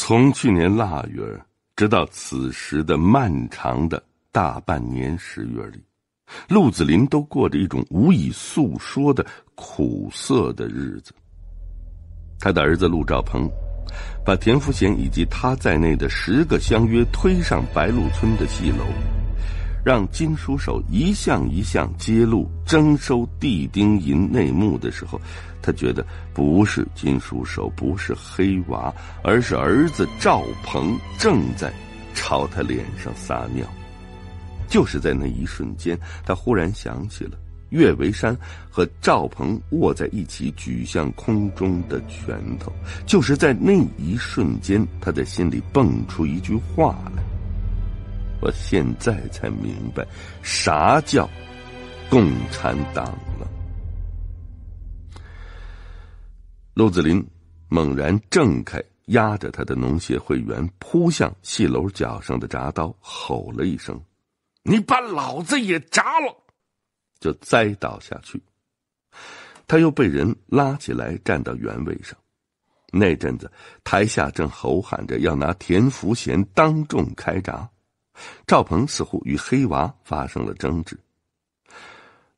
从去年腊月直到此时的漫长的大半年十月里，陆子霖都过着一种无以诉说的苦涩的日子。他的儿子陆兆鹏，把田福贤以及他在内的十个相约推上白鹿村的戏楼。让金书手一项一项揭露征收地丁银内幕的时候，他觉得不是金书手，不是黑娃，而是儿子赵鹏正在朝他脸上撒尿。就是在那一瞬间，他忽然想起了岳维山和赵鹏握在一起举向空中的拳头。就是在那一瞬间，他的心里蹦出一句话来。我现在才明白啥叫共产党了。陆子霖猛然挣开压着他的农协会员，扑向戏楼脚上的铡刀，吼了一声：“你把老子也铡了！”就栽倒下去。他又被人拉起来，站到原位上。那阵子，台下正吼喊着要拿田福贤当众开铡。赵鹏似乎与黑娃发生了争执。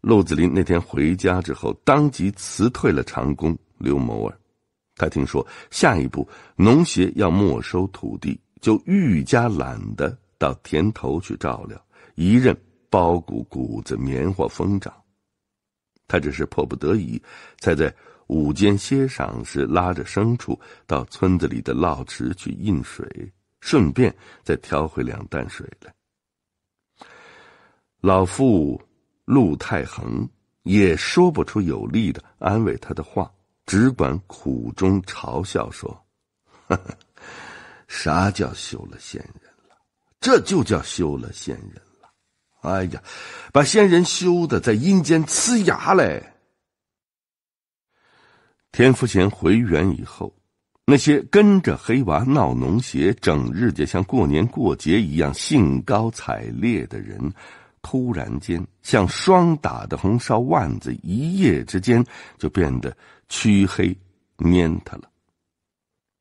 陆子霖那天回家之后，当即辞退了长工刘某儿。他听说下一步农协要没收土地，就愈加懒得到田头去照料。一任包谷、谷子、棉花疯长，他只是迫不得已，才在午间歇晌时拉着牲畜到村子里的涝池去引水。顺便再挑回两担水来。老妇陆太恒也说不出有力的安慰他的话，只管苦中嘲笑说：“ 啥叫修了仙人了？这就叫修了仙人了！哎呀，把仙人修的在阴间呲牙嘞！”田福贤回园以后。那些跟着黑娃闹农协，整日就像过年过节一样兴高采烈的人，突然间像霜打的红烧腕子，一夜之间就变得黢黑蔫他了。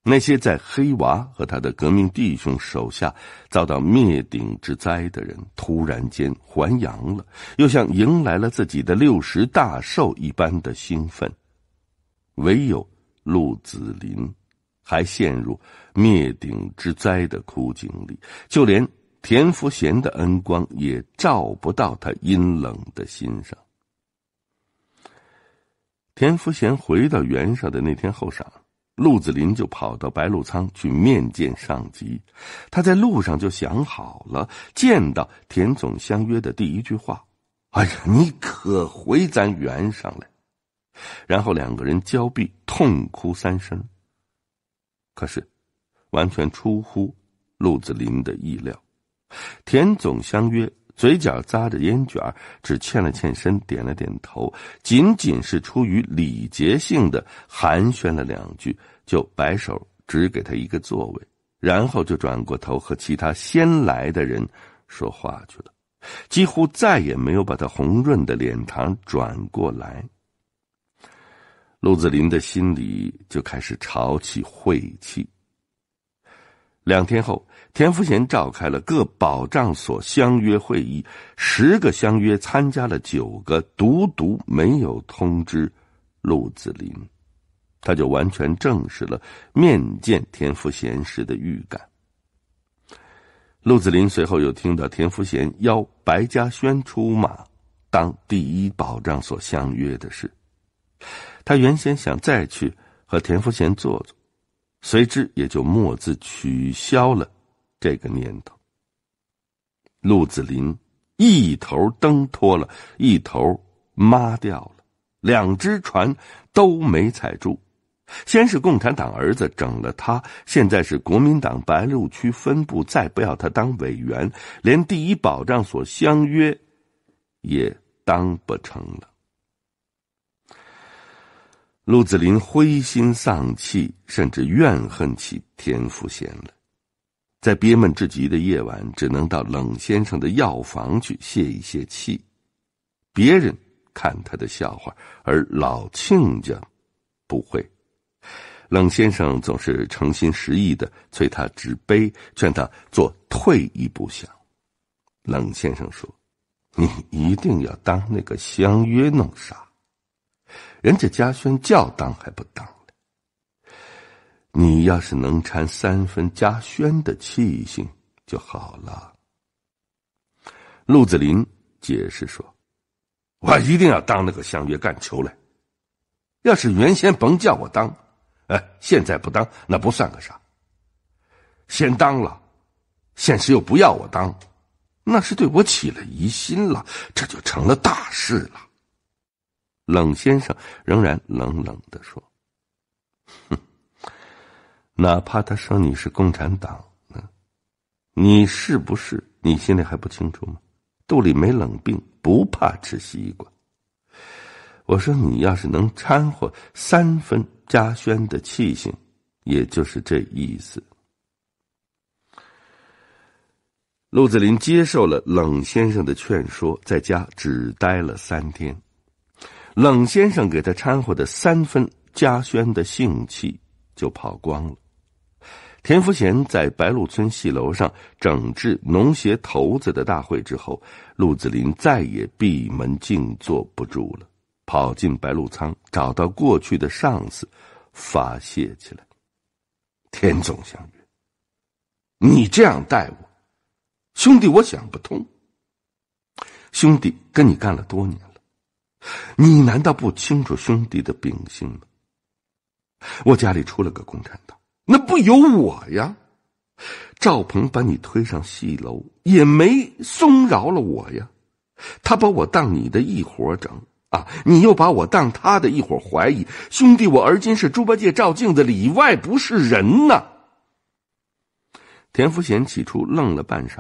那些在黑娃和他的革命弟兄手下遭到灭顶之灾的人，突然间还阳了，又像迎来了自己的六十大寿一般的兴奋。唯有陆子霖。还陷入灭顶之灾的枯井里，就连田福贤的恩光也照不到他阴冷的心上。田福贤回到原上的那天后晌，鹿子霖就跑到白鹿仓去面见上级。他在路上就想好了，见到田总相约的第一句话：“哎呀，你可回咱原上来！”然后两个人交臂痛哭三声。可是，完全出乎陆子霖的意料，田总相约，嘴角扎着烟卷儿，只欠了欠身，点了点头，仅仅是出于礼节性的寒暄了两句，就摆手，只给他一个座位，然后就转过头和其他先来的人说话去了，几乎再也没有把他红润的脸庞转过来。陆子霖的心里就开始潮起晦气。两天后，田福贤召开了各保障所相约会议，十个相约参加了九个，独独没有通知陆子霖，他就完全证实了面见田福贤时的预感。陆子霖随后又听到田福贤邀白嘉轩出马当第一保障所相约的事。他原先想再去和田福贤坐坐，随之也就默自取消了这个念头。陆子霖一头蹬脱了，一头抹掉了，两只船都没踩住。先是共产党儿子整了他，现在是国民党白鹿区分部再不要他当委员，连第一保障所相约也当不成了。陆子霖灰心丧气，甚至怨恨起田福贤了。在憋闷至极的夜晚，只能到冷先生的药房去泄一泄气。别人看他的笑话，而老亲家不会。冷先生总是诚心实意的催他止悲，劝他做退一步想。冷先生说：“你一定要当那个相约弄啥。人家嘉轩叫当还不当了，你要是能掺三分嘉轩的气性就好了。”陆子霖解释说，“我一定要当那个相约干球来。要是原先甭叫我当，哎，现在不当那不算个啥。先当了，现实又不要我当，那是对我起了疑心了，这就成了大事了。”冷先生仍然冷冷的说：“哼，哪怕他说你是共产党呢？你是不是？你心里还不清楚吗？肚里没冷病，不怕吃西瓜。”我说：“你要是能掺和三分嘉轩的气性，也就是这意思。”陆子霖接受了冷先生的劝说，在家只待了三天。冷先生给他掺和的三分家轩的性气就跑光了。田福贤在白鹿村戏楼上整治农协头子的大会之后，鹿子霖再也闭门静坐不住了，跑进白鹿仓，找到过去的上司，发泄起来。田总相约，你这样待我，兄弟，我想不通。兄弟，跟你干了多年。你难道不清楚兄弟的秉性吗？我家里出了个共产党，那不由我呀。赵鹏把你推上戏楼，也没松饶了我呀。他把我当你的一伙整啊，你又把我当他的一伙怀疑。兄弟，我而今是猪八戒照镜子，里外不是人呐。田福贤起初愣了半晌，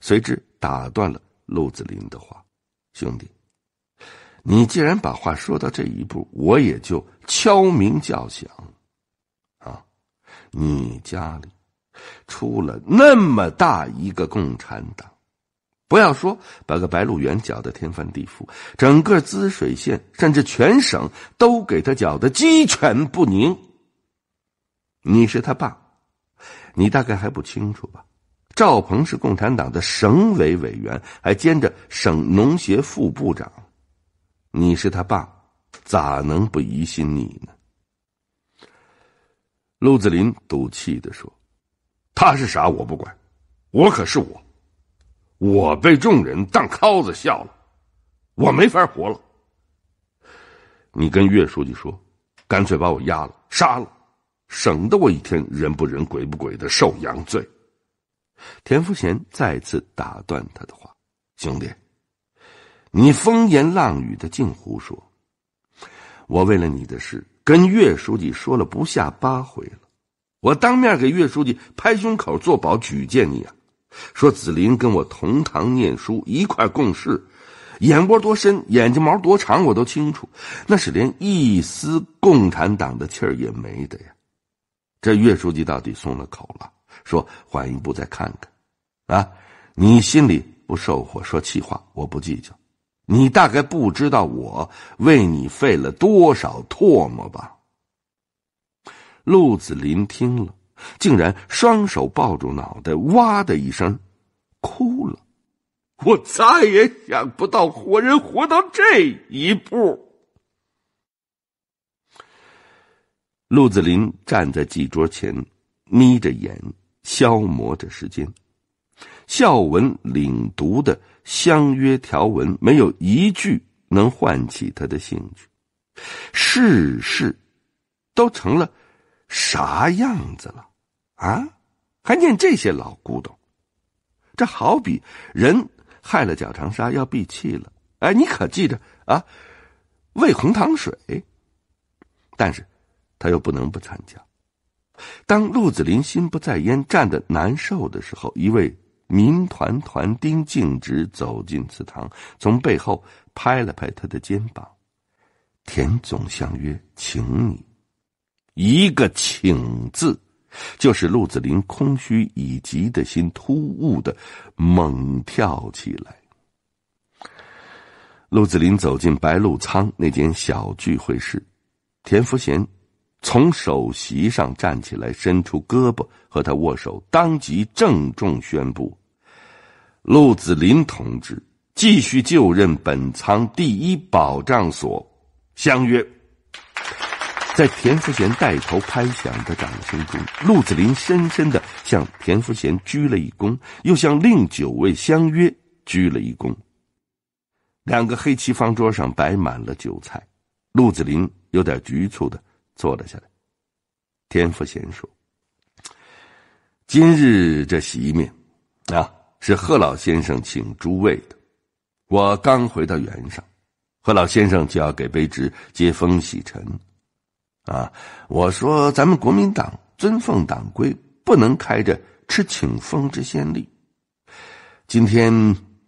随之打断了陆子霖的话：“兄弟。”你既然把话说到这一步，我也就敲鸣叫响，啊！你家里出了那么大一个共产党，不要说把个白鹿原搅得天翻地覆，整个滋水县甚至全省都给他搅得鸡犬不宁。你是他爸，你大概还不清楚吧？赵鹏是共产党的省委委员，还兼着省农协副部长。你是他爸，咋能不疑心你呢？陆子霖赌气的说：“他是啥我不管，我可是我，我被众人当尻子笑了，我没法活了。你跟岳书记说，干脆把我押了杀了，省得我一天人不人鬼不鬼的受洋罪。”田福贤再次打断他的话：“兄弟。”你风言浪语的净胡说！我为了你的事跟岳书记说了不下八回了，我当面给岳书记拍胸口作保举荐你啊！说子林跟我同堂念书一块共事，眼窝多深，眼睛毛多长，我都清楚，那是连一丝共产党的气儿也没的呀！这岳书记到底松了口了，说缓一步再看看，啊！你心里不受火说气话，我不计较。你大概不知道我为你费了多少唾沫吧。陆子霖听了，竟然双手抱住脑袋，哇的一声哭了。我再也想不到活人活到这一步。陆子霖站在祭桌前，眯着眼消磨着时间，孝文领读的。相约条文没有一句能唤起他的兴趣，世事都成了啥样子了啊？还念这些老古董，这好比人害了脚长沙要闭气了。哎，你可记着啊，喂红糖水。但是他又不能不参加。当鹿子霖心不在焉站得难受的时候，一位。民团团丁径直走进祠堂，从背后拍了拍他的肩膀。田总相约，请你，一个请字，就是鹿子霖空虚以及的心突兀的猛跳起来。鹿子霖走进白鹿仓那间小聚会室，田福贤。从首席上站起来，伸出胳膊和他握手，当即郑重宣布：“陆子霖同志继续就任本仓第一保障所相约。”在田福贤带头拍响的掌声中，陆子霖深深的向田福贤鞠了一躬，又向另九位相约鞠了一躬。两个黑漆方桌上摆满了酒菜，陆子霖有点局促的。坐了下来，田福贤说：“今日这席面，啊，是贺老先生请诸位的。我刚回到原上，贺老先生就要给卑职接风洗尘，啊，我说咱们国民党尊奉党规，不能开着吃请风之先例。今天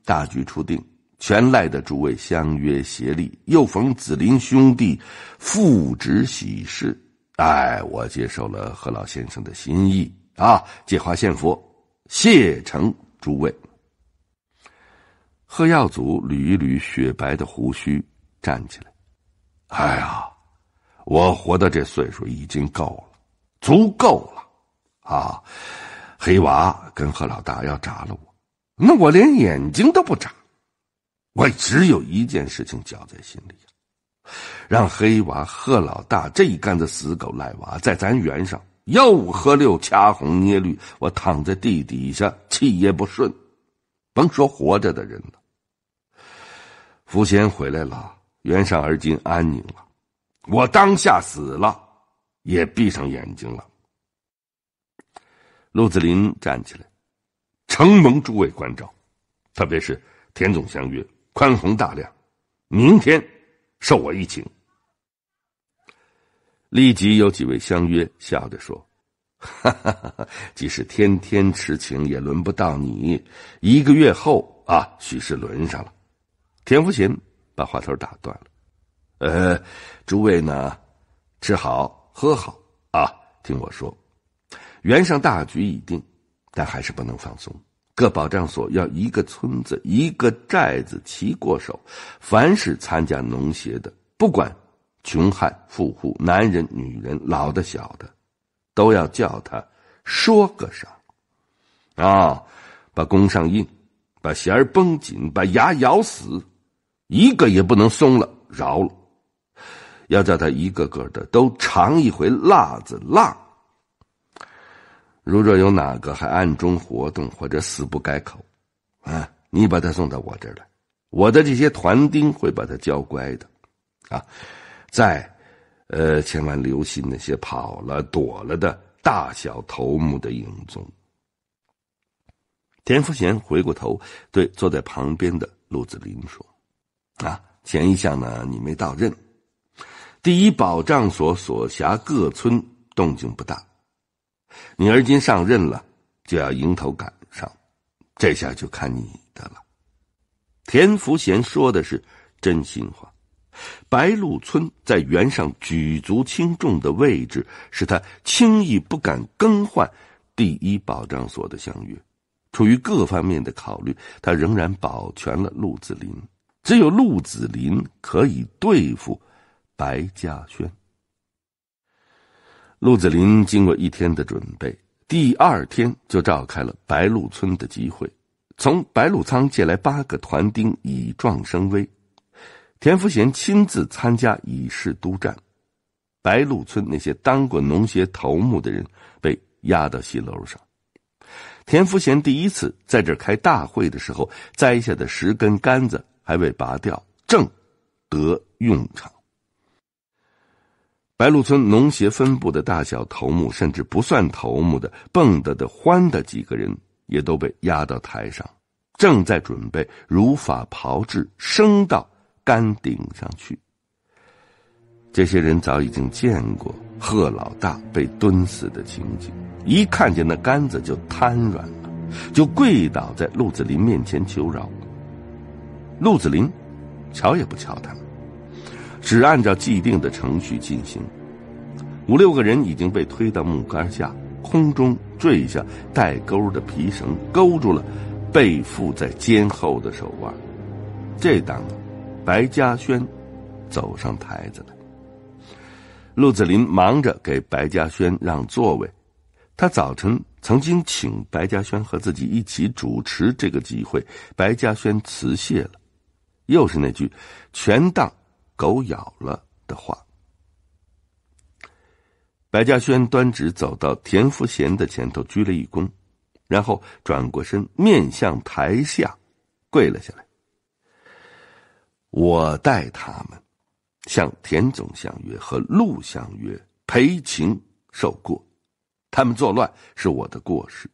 大局初定。”全赖的诸位相约协力，又逢子林兄弟父职喜事，哎，我接受了贺老先生的心意啊，借花献佛，谢成诸位。贺耀祖捋一捋雪白的胡须，站起来，哎呀，我活到这岁数已经够了，足够了啊！黑娃跟贺老大要炸了我，那我连眼睛都不眨。我只有一件事情搅在心里，让黑娃、贺老大这一杆子死狗赖娃在咱原上吆五喝六、掐红捏绿，我躺在地底下气也不顺。甭说活着的人了，福贤回来了，原上而今安宁了，我当下死了也闭上眼睛了。陆子霖站起来，承蒙诸位关照，特别是田总相约。宽宏大量，明天受我一请。立即有几位相约，笑着说：“哈哈哈哈，即使天天痴情，也轮不到你。”一个月后啊，许是轮上了。田福贤把话头打断了：“呃，诸位呢，吃好喝好啊，听我说，袁上大局已定，但还是不能放松。”各保障所要一个村子、一个寨子齐过手，凡是参加农协的，不管穷汉、富户、男人、女人、老的、小的，都要叫他说个上，啊，把弓上印，把弦儿绷紧，把牙咬死，一个也不能松了，饶了，要叫他一个个的都尝一回辣子辣。如若有哪个还暗中活动或者死不改口，啊，你把他送到我这儿来，我的这些团丁会把他教乖的，啊，再，呃，千万留心那些跑了躲了的大小头目的影踪。田福贤回过头对坐在旁边的陆子霖说：“啊，前一向呢你没到任，第一保障所所辖各村动静不大。”你而今上任了，就要迎头赶上，这下就看你的了。田福贤说的是真心话。白鹿村在原上举足轻重的位置，使他轻易不敢更换第一保障所的相约。出于各方面的考虑，他仍然保全了鹿子霖。只有鹿子霖可以对付白嘉轩。陆子霖经过一天的准备，第二天就召开了白鹿村的集会，从白鹿仓借来八个团丁以壮声威。田福贤亲自参加以示督战。白鹿村那些当过农协头目的人被押到戏楼上。田福贤第一次在这开大会的时候栽下的十根杆子还未拔掉，正得用场。白鹿村农协分部的大小头目，甚至不算头目的蹦的的欢的几个人，也都被压到台上，正在准备如法炮制升到杆顶上去。这些人早已经见过贺老大被蹲死的情景，一看见那杆子就瘫软了，就跪倒在鹿子霖面前求饶。鹿子霖瞧也不瞧他们。只按照既定的程序进行，五六个人已经被推到木杆下，空中坠下带钩的皮绳，勾住了背负在肩后的手腕。这当，白嘉轩走上台子来，陆子霖忙着给白嘉轩让座位。他早晨曾经请白嘉轩和自己一起主持这个集会，白嘉轩辞谢了，又是那句，全当。狗咬了的话，白嘉轩端直走到田福贤的前头，鞠了一躬，然后转过身面向台下，跪了下来。我代他们向田总相约和陆相约赔情受过，他们作乱是我的过失，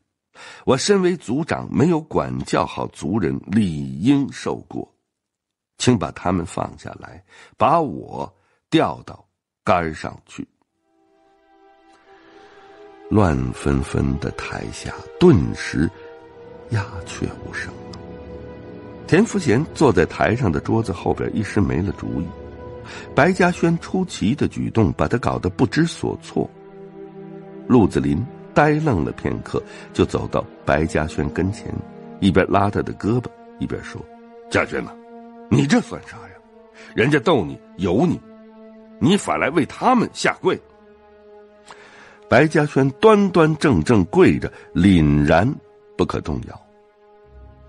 我身为族长，没有管教好族人，理应受过。请把他们放下来，把我吊到杆儿上去。乱纷纷的台下顿时鸦雀无声。田福贤坐在台上的桌子后边，一时没了主意。白嘉轩出奇的举动把他搞得不知所措。陆子霖呆愣了片刻，就走到白嘉轩跟前，一边拉他的胳膊，一边说：“嘉轩呐。”你这算啥呀？人家逗你，有你，你反来为他们下跪。白嘉轩端端正正跪着，凛然不可动摇。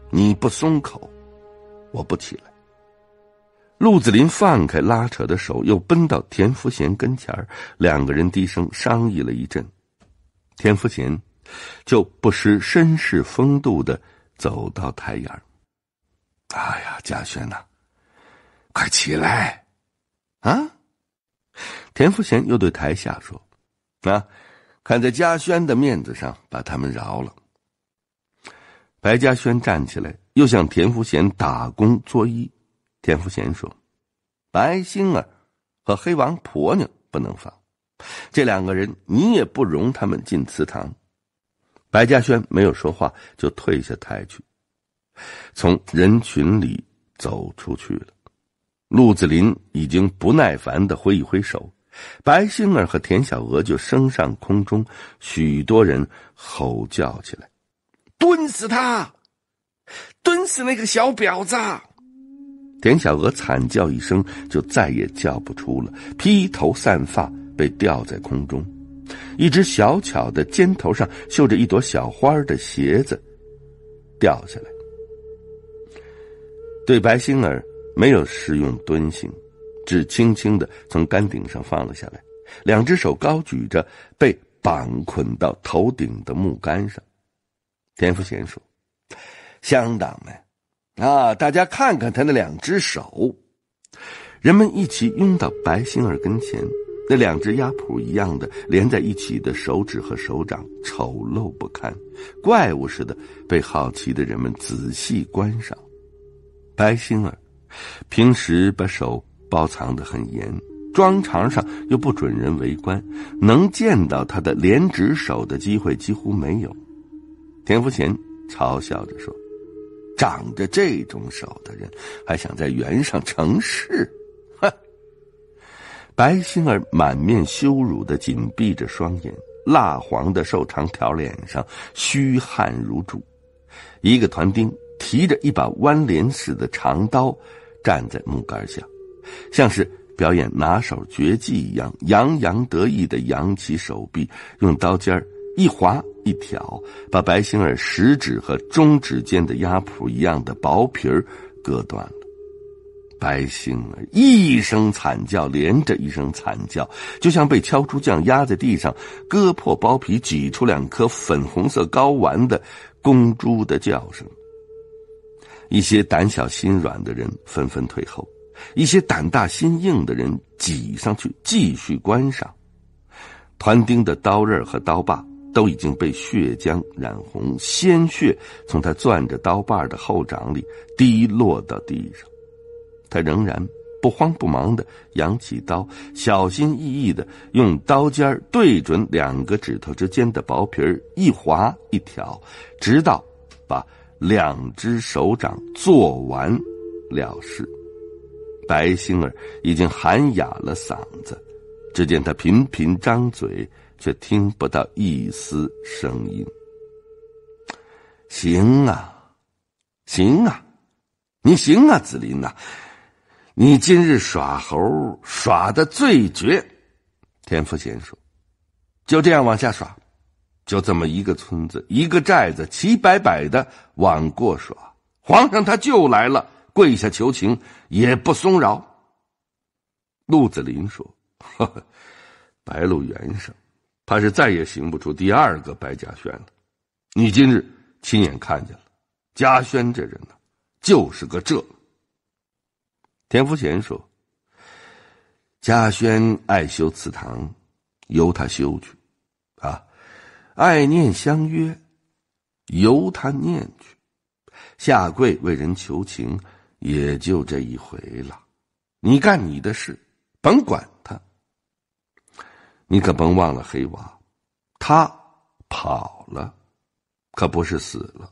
你不松口，我不起来。陆子霖放开拉扯的手，又奔到田福贤跟前儿，两个人低声商议了一阵，田福贤就不失绅士风度的走到台沿儿。哎呀，嘉轩呐，快起来！啊，田福贤又对台下说：“啊，看在嘉轩的面子上，把他们饶了。”白嘉轩站起来，又向田福贤打工作揖。田福贤说：“白星儿和黑王婆娘不能放，这两个人你也不容他们进祠堂。”白嘉轩没有说话，就退下台去。从人群里走出去了，陆子霖已经不耐烦的挥一挥手，白星儿和田小娥就升上空中，许多人吼叫起来：“蹲死他！蹲死那个小婊子！”田小娥惨叫一声，就再也叫不出了，披头散发被吊在空中，一只小巧的、尖头上绣着一朵小花的鞋子掉下来。对白星儿没有使用蹲刑，只轻轻的从杆顶上放了下来，两只手高举着，被绑捆到头顶的木杆上。田福贤说：“乡党们，啊，大家看看他那两只手！”人们一起拥到白星儿跟前，那两只鸭蹼一样的连在一起的手指和手掌，丑陋不堪，怪物似的，被好奇的人们仔细观赏。白心儿，平时把手包藏的很严，庄场上又不准人围观，能见到他的连指手的机会几乎没有。田福贤嘲笑着说：“长着这种手的人，还想在园上成事？”哼！白心儿满面羞辱的紧闭着双眼，蜡黄的瘦长条脸上虚汗如注，一个团丁。提着一把弯镰似的长刀，站在木杆下，像是表演拿手绝技一样，洋洋得意的扬起手臂，用刀尖儿一划一挑，把白星儿食指和中指间的鸭蹼一样的薄皮儿割断了。白星儿一声惨叫，连着一声惨叫，就像被敲竹匠压在地上，割破包皮，挤出两颗粉红色睾丸的公猪的叫声。一些胆小心软的人纷纷退后，一些胆大心硬的人挤上去继续观赏。团丁的刀刃和刀把都已经被血浆染红，鲜血从他攥着刀把的后掌里滴落到地上。他仍然不慌不忙的扬起刀，小心翼翼的用刀尖儿对准两个指头之间的薄皮儿一划一挑，直到把。两只手掌做完了事，白星儿已经喊哑了嗓子。只见他频频张嘴，却听不到一丝声音。行啊，行啊，你行啊，紫林呐，你今日耍猴耍的最绝。田福贤说：“就这样往下耍。”就这么一个村子，一个寨子，齐摆摆的往过耍。皇上他就来了，跪下求情也不松饶。陆子霖说：“ 白鹿原上，怕是再也行不出第二个白嘉轩了。你今日亲眼看见了，嘉轩这人呢，就是个这。”田福贤说：“嘉轩爱修祠堂，由他修去。”爱念相约，由他念去。下跪为人求情，也就这一回了。你干你的事，甭管他。你可甭忘了黑娃，他跑了，可不是死了。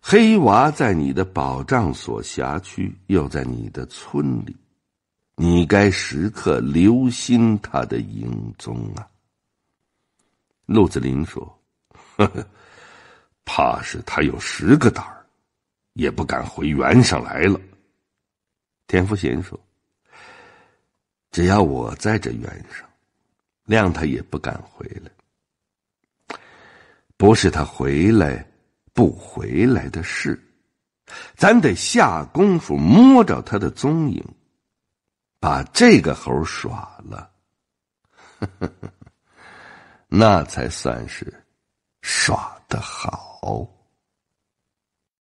黑娃在你的保障所辖区，又在你的村里，你该时刻留心他的影踪啊。陆子霖说：“呵呵，怕是他有十个胆儿，也不敢回原上来了。”田福贤说：“只要我在这原上，谅他也不敢回来。不是他回来不回来的事，咱得下功夫摸着他的踪影，把这个猴耍了。”呵呵呵。那才算是耍得好。